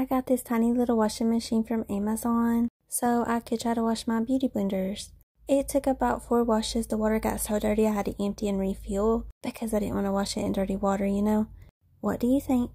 I got this tiny little washing machine from Amazon, so I could try to wash my beauty blenders. It took about four washes. The water got so dirty I had to empty and refill because I didn't want to wash it in dirty water, you know. What do you think?